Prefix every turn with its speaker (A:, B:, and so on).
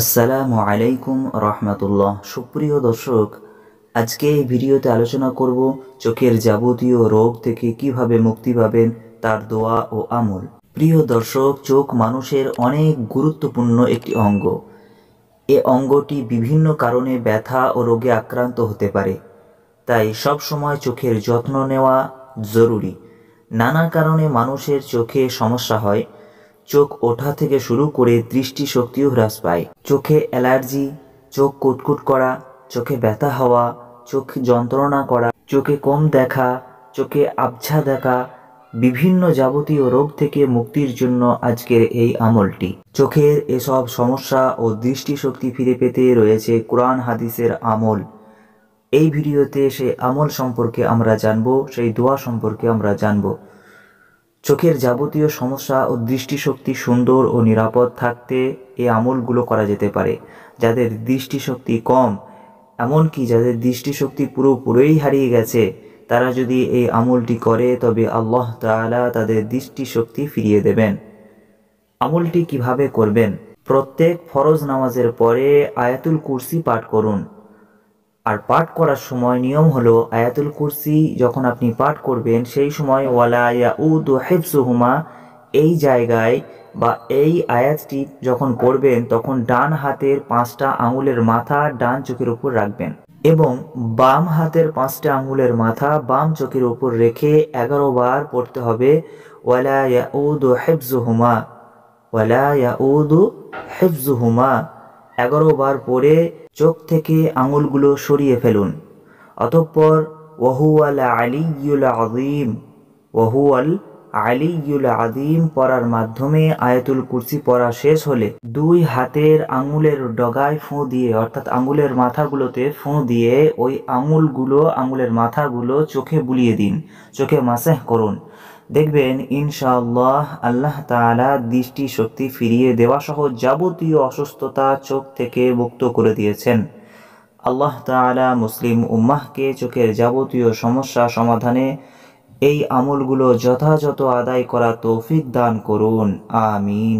A: আসসালামু আলাইকুম রহমতুল্লাহ সুপ্রিয় দর্শক আজকে এই ভিডিওতে আলোচনা করব চোখের যাবতীয় রোগ থেকে কিভাবে মুক্তি পাবেন তার দোয়া ও আমল প্রিয় দর্শক চোখ মানুষের অনেক গুরুত্বপূর্ণ একটি অঙ্গ এ অঙ্গটি বিভিন্ন কারণে ব্যথা ও রোগে আক্রান্ত হতে পারে তাই সব সময় চোখের যত্ন নেওয়া জরুরি নানা কারণে মানুষের চোখে সমস্যা হয় চোখ ওঠা থেকে শুরু করে দৃষ্টিশক্তিও হ্রাস পায় চোখে অ্যালার্জি চোখ কুটকুট করা চোখে ব্যথা হওয়া চোখ যন্ত্রণা করা চোখে কম দেখা চোখে আবছা দেখা বিভিন্ন যাবতীয় রোগ থেকে মুক্তির জন্য আজকের এই আমলটি চোখের এসব সমস্যা ও দৃষ্টিশক্তি ফিরে পেতে রয়েছে কোরআন হাদিসের আমল এই ভিডিওতে সেই আমল সম্পর্কে আমরা জানব সেই দোয়া সম্পর্কে আমরা জানবো চোখের যাবতীয় সমস্যা ও দৃষ্টিশক্তি সুন্দর ও নিরাপদ থাকতে এই আমলগুলো করা যেতে পারে যাদের দৃষ্টিশক্তি কম এমনকি যাদের দৃষ্টিশক্তি পুরোপুরোই হারিয়ে গেছে তারা যদি এই আমলটি করে তবে আল্লাহ তালা তাদের দৃষ্টিশক্তি ফিরিয়ে দেবেন আমলটি কিভাবে করবেন প্রত্যেক ফরজ নামাজের পরে আয়াতুল কুরসি পাঠ করুন আর পাঠ করার সময় নিয়ম হলো আয়াতুল কুরসি যখন আপনি পাঠ করবেন সেই সময় ওয়ালা ইয়াউদু হেফসুহুমা এই জায়গায় বা এই আয়াতটি যখন করবেন তখন ডান হাতের পাঁচটা আঙুলের মাথা ডান চোখের উপর রাখবেন এবং বাম হাতের পাঁচটা আঙুলের মাথা বাম চোখের উপর রেখে এগারো বার পড়তে হবে ওয়ালা ইয়াউদু হেফজুহুমা ওয়ালা ইয়াউদু হেফজুহুমা এগারো বার পরে চোখ থেকে আঙুলগুলো সরিয়ে ফেলুন অতঃপর ওহু আল আলিউল আজিম ওহু আল আলিউল আদিম পড়ার মাধ্যমে আয়াতুল কুরসি পড়া শেষ হলে দুই হাতের আঙুলের ডগায় ফুঁ দিয়ে অর্থাৎ আঙুলের মাথাগুলোতে ফুঁ দিয়ে ওই আঙুলগুলো আঙুলের মাথাগুলো চোখে বুলিয়ে দিন চোখে মাসেহ করুন দেখবেন ইনশাআল্লাহ আল্লাহ তালা দৃষ্টিশক্তি ফিরিয়ে দেওয়া সহ যাবতীয় অসুস্থতা চোখ থেকে মুক্ত করে দিয়েছেন আল্লাহ তালা মুসলিম উম্মাহকে চোখের যাবতীয় সমস্যা সমাধানে এই আমলগুলো যথাযথ আদায় করা তৌফিক দান করুন আমিন